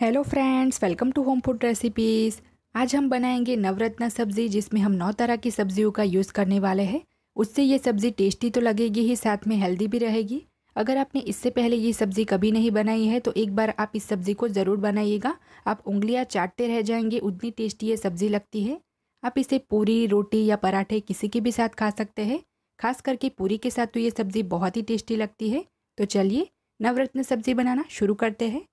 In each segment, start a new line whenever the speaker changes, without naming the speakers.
hello friends welcome to home food recipes आज हम बनाएंगे नवरत्न सब्ज़ी जिसमें हम नौ तरह की सब्जियों का यूज़ करने वाले हैं उससे ये सब्ज़ी टेस्टी तो लगेगी ही साथ में हेल्दी भी रहेगी अगर आपने इससे पहले ये सब्ज़ी कभी नहीं बनाई है तो एक बार आप इस सब्ज़ी को ज़रूर बनाइएगा आप उंगलियाँ चाटते रह जाएंगे उतनी टेस्टी ये सब्ज़ी लगती है आप इसे पूरी रोटी या पराठे किसी के भी साथ खा सकते हैं खास करके पूरी के साथ तो ये सब्ज़ी बहुत ही टेस्टी लगती है तो चलिए नवरत्न सब्ज़ी बनाना शुरू करते हैं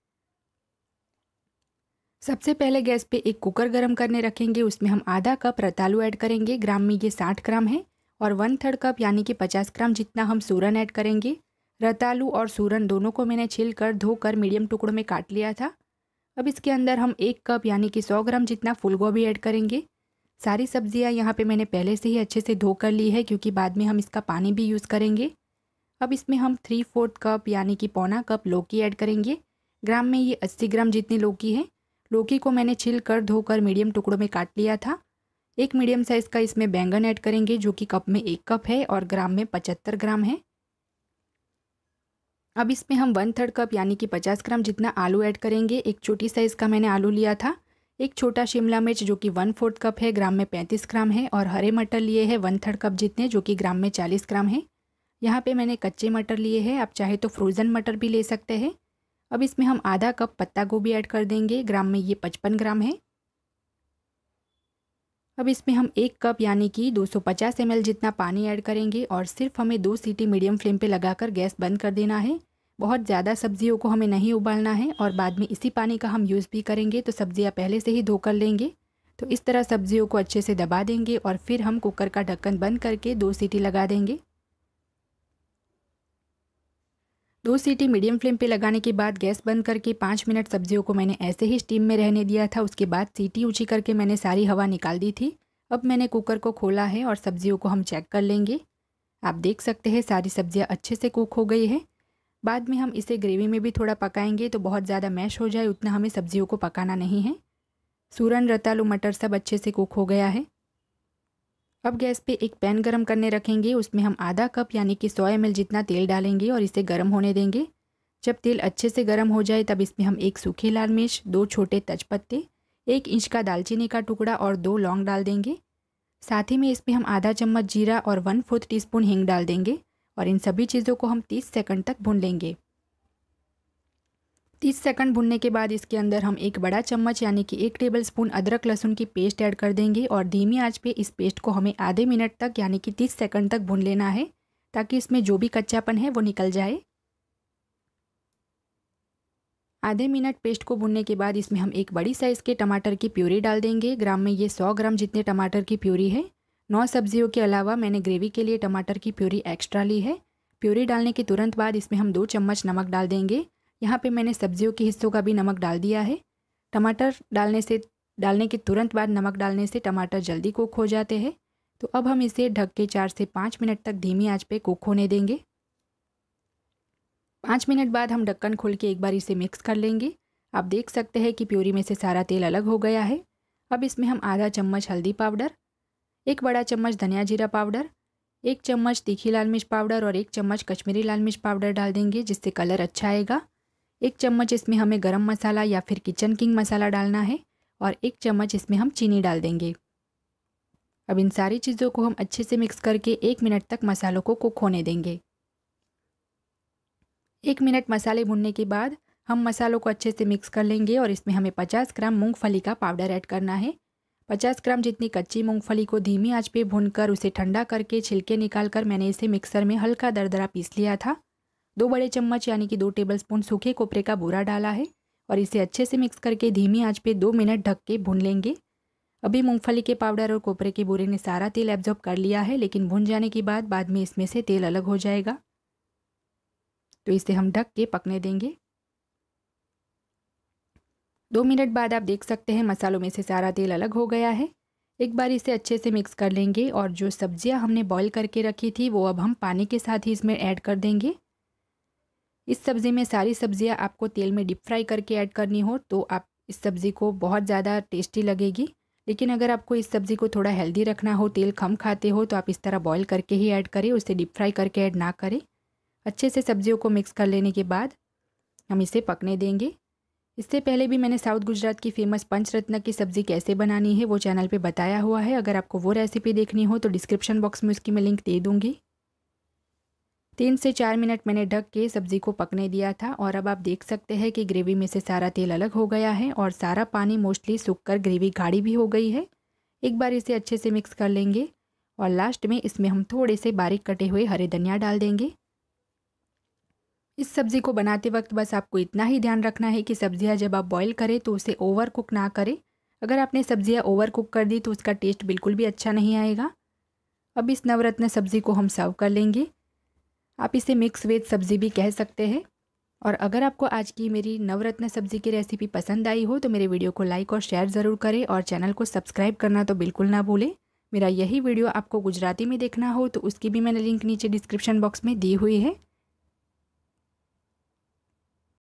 सबसे पहले गैस पे एक कुकर गरम करने रखेंगे उसमें हम आधा कप रतालू ऐड करेंगे ग्राम में ये साठ ग्राम है और वन थर्ड कप यानी कि पचास ग्राम जितना हम सूरन ऐड करेंगे रतालू और सूरन दोनों को मैंने छील कर धोकर मीडियम टुकड़ों में काट लिया था अब इसके अंदर हम एक कप यानी कि सौ ग्राम जितना फूल गोभी ऐड करेंगे सारी सब्जियाँ यहाँ पर मैंने पहले से ही अच्छे से धो कर ली है क्योंकि बाद में हम इसका पानी भी यूज़ करेंगे अब इसमें हम थ्री फोर्थ कप यानी कि पौना कप लौकी ऐड करेंगे ग्राम में ये अस्सी ग्राम जितनी लौकी है लौकी को मैंने छिल कर धोकर मीडियम टुकड़ों में काट लिया था एक मीडियम साइज़ का इसमें बैंगन ऐड करेंगे जो कि कप में एक कप है और ग्राम में पचहत्तर ग्राम है अब इसमें हम वन थर्ड कप यानी कि पचास ग्राम जितना आलू ऐड करेंगे एक छोटी साइज़ का मैंने आलू लिया था एक छोटा शिमला मिर्च जो कि वन फोर्थ कप है ग्राम में पैंतीस ग्राम है और हरे मटर लिए हैं वन थर्ड कप जितने जो कि ग्राम में चालीस ग्राम है यहाँ पे मैंने कच्चे मटर लिए हैं आप चाहे तो फ्रोज़न मटर भी ले सकते हैं अब इसमें हम आधा कप पत्ता गोभी ऐड कर देंगे ग्राम में ये पचपन ग्राम है अब इसमें हम एक कप यानी कि 250 ml जितना पानी ऐड करेंगे और सिर्फ हमें दो सीटी मीडियम फ्लेम पे लगाकर गैस बंद कर देना है बहुत ज़्यादा सब्जियों को हमें नहीं उबालना है और बाद में इसी पानी का हम यूज़ भी करेंगे तो सब्जियाँ पहले से ही धोकर लेंगे तो इस तरह सब्जियों को अच्छे से दबा देंगे और फिर हम कुकर का ढक्कन बंद करके दो सीटी लगा देंगे दो सीटी मीडियम फ्लेम पे लगाने के बाद गैस बंद करके पाँच मिनट सब्जियों को मैंने ऐसे ही स्टीम में रहने दिया था उसके बाद सीटी ऊँची करके मैंने सारी हवा निकाल दी थी अब मैंने कुकर को खोला है और सब्जियों को हम चेक कर लेंगे आप देख सकते हैं सारी सब्जियाँ अच्छे से कुक हो गई है बाद में हम इसे ग्रेवी में भी थोड़ा पकाएंगे तो बहुत ज़्यादा मैश हो जाए उतना हमें सब्जियों को पकाना नहीं है सूरन रतालू मटर सब अच्छे से कुक हो गया है अब गैस पे एक पैन गरम करने रखेंगे उसमें हम आधा कप यानी कि सौ एम जितना तेल डालेंगे और इसे गर्म होने देंगे जब तेल अच्छे से गर्म हो जाए तब इसमें हम एक सूखी लाल मिर्च दो छोटे तजपत्ते एक इंच का दालचीनी का टुकड़ा और दो लौंग डाल देंगे साथ ही में इसमें हम आधा चम्मच जीरा और वन फोर्थ टीस्पून हींग डाल देंगे और इन सभी चीज़ों को हम 30 सेकंड तक भून लेंगे तीस सेकंड भुनने के बाद इसके अंदर हम एक बड़ा चम्मच यानी कि एक टेबल स्पून अदरक लहसुन की पेस्ट ऐड कर देंगे और धीमी आंच पे इस पेस्ट को हमें आधे मिनट तक यानी कि तीस सेकंड तक भून लेना है ताकि इसमें जो भी कच्चापन है वो निकल जाए आधे मिनट पेस्ट को भुनने के बाद इसमें हम एक बड़ी साइज़ के टमाटर की प्यूरी डाल देंगे ग्राम में ये सौ ग्राम जितने टमाटर की प्यूरी है नौ सब्जियों के अलावा मैंने ग्रेवी के लिए टमाटर की प्यूरी एक्स्ट्रा ली है प्यूरी डालने के तुरंत बाद इसमें हम दो चम्मच नमक डाल देंगे यहाँ पे मैंने सब्जियों के हिस्सों का भी नमक डाल दिया है टमाटर डालने से डालने के तुरंत बाद नमक डालने से टमाटर जल्दी कुक हो जाते हैं तो अब हम इसे ढक के चार से पाँच मिनट तक धीमी आंच पे कुक होने देंगे पाँच मिनट बाद हम ढक्कन खोल के एक बार इसे मिक्स कर लेंगे आप देख सकते हैं कि प्यूरी में से सारा तेल अलग हो गया है अब इसमें हम आधा चम्मच हल्दी पाउडर एक बड़ा चम्मच धनिया जीरा पाउडर एक चम्मच तीखी लाल मिर्च पाउडर और एक चम्मच कश्मीरी लाल मिर्च पाउडर डाल देंगे जिससे कलर अच्छा आएगा एक चम्मच इसमें हमें गरम मसाला या फिर किचन किंग मसाला डालना है और एक चम्मच इसमें हम चीनी डाल देंगे अब इन सारी चीज़ों को हम अच्छे से मिक्स करके एक मिनट तक मसालों को कुक होने देंगे एक मिनट मसाले भुनने के बाद हम मसालों को अच्छे से मिक्स कर लेंगे और इसमें हमें पचास ग्राम मूँगफली का पाउडर ऐड करना है पचास ग्राम जितनी कच्ची मूँगफली को धीमी आँच पर भूनकर उसे ठंडा करके छिलके निकाल मैंने इसे मिक्सर में हल्का दरदरा पीस लिया था दो बड़े चम्मच यानी कि दो टेबलस्पून सूखे कोपरे का बूरा डाला है और इसे अच्छे से मिक्स करके धीमी आंच पे दो मिनट ढक के भून लेंगे अभी मूंगफली के पाउडर और कोपरे के बूरे ने सारा तेल एब्जॉर्ब कर लिया है लेकिन भून जाने के बाद बाद में इसमें से तेल अलग हो जाएगा तो इसे हम ढक के पकने देंगे दो मिनट बाद आप देख सकते हैं मसालों में से सारा तेल अलग हो गया है एक बार इसे अच्छे से मिक्स कर लेंगे और जो सब्जियां हमने बॉईल करके रखी थी वो अब हम पानी के साथ ही इसमें ऐड कर देंगे इस सब्ज़ी में सारी सब्ज़ियाँ आपको तेल में डीप फ्राई करके ऐड करनी हो तो आप इस सब्ज़ी को बहुत ज़्यादा टेस्टी लगेगी लेकिन अगर आपको इस सब्ज़ी को थोड़ा हेल्दी रखना हो तेल कम खाते हो तो आप इस तरह बॉईल करके ही ऐड करें उसे डीप फ्राई करके ऐड ना करें अच्छे से सब्जियों को मिक्स कर लेने के बाद हम इसे पकने देंगे इससे पहले भी मैंने साउथ गुजरात की फेमस पंचरत्न की सब्ज़ी कैसे बनानी है वो चैनल पर बताया हुआ है अगर आपको वो रेसिपी देखनी हो तो डिस्क्रिप्शन बॉक्स में उसकी मैं लिंक दे दूँगी तीन से चार मिनट मैंने ढक के सब्ज़ी को पकने दिया था और अब आप देख सकते हैं कि ग्रेवी में से सारा तेल अलग हो गया है और सारा पानी मोस्टली सूख कर ग्रेवी गाढ़ी भी हो गई है एक बार इसे अच्छे से मिक्स कर लेंगे और लास्ट में इसमें हम थोड़े से बारीक कटे हुए हरे धनिया डाल देंगे इस सब्ज़ी को बनाते वक्त बस आपको इतना ही ध्यान रखना है कि सब्ज़ियाँ जब आप बॉयल करें तो उसे ओवर कुक ना करें अगर आपने सब्ज़ियाँ ओवर कुक कर दी तो उसका टेस्ट बिल्कुल भी अच्छा नहीं आएगा अब इस नवरत्न सब्ज़ी को हम सर्व कर लेंगे आप इसे मिक्स वेज सब्ज़ी भी कह सकते हैं और अगर आपको आज की मेरी नवरत्न सब्ज़ी की रेसिपी पसंद आई हो तो मेरे वीडियो को लाइक और शेयर ज़रूर करें और चैनल को सब्सक्राइब करना तो बिल्कुल ना भूलें मेरा यही वीडियो आपको गुजराती में देखना हो तो उसकी भी मैंने लिंक नीचे डिस्क्रिप्शन बॉक्स में दी हुई है